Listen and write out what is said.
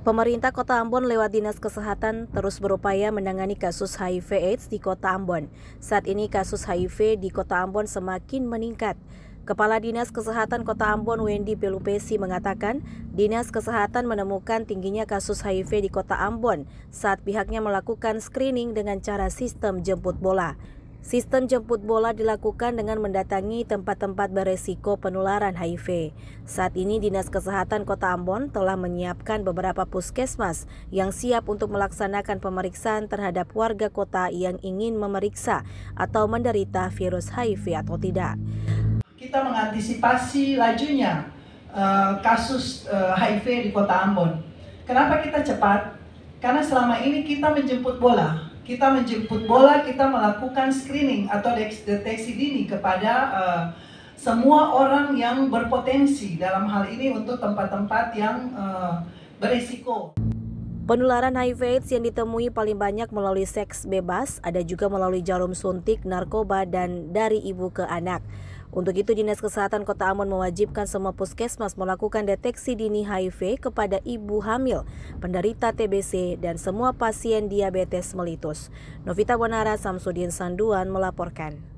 Pemerintah Kota Ambon lewat Dinas Kesehatan terus berupaya menangani kasus HIV/AIDS di Kota Ambon. Saat ini kasus HIV di Kota Ambon semakin meningkat. Kepala Dinas Kesehatan Kota Ambon Wendy Pelupesi mengatakan, Dinas Kesehatan menemukan tingginya kasus HIV di Kota Ambon saat pihaknya melakukan screening dengan cara sistem jemput bola. Sistem jemput bola dilakukan dengan mendatangi tempat-tempat beresiko penularan HIV. Saat ini Dinas Kesehatan Kota Ambon telah menyiapkan beberapa puskesmas yang siap untuk melaksanakan pemeriksaan terhadap warga kota yang ingin memeriksa atau menderita virus HIV atau tidak. Kita mengantisipasi lajunya uh, kasus uh, eh, HIV di Kota Ambon. Kenapa kita cepat? Karena selama ini kita menjemput bola kita menjemput bola, kita melakukan screening atau deteksi dini kepada uh, semua orang yang berpotensi dalam hal ini untuk tempat-tempat yang uh, berisiko. Penularan HIV AIDS yang ditemui paling banyak melalui seks bebas, ada juga melalui jarum suntik, narkoba, dan dari ibu ke anak. Untuk itu, Dinas Kesehatan Kota Ambon mewajibkan semua puskesmas melakukan deteksi dini HIV kepada ibu hamil, penderita TBC, dan semua pasien diabetes melitus. Novita Bonara, Samsudin Sanduan melaporkan.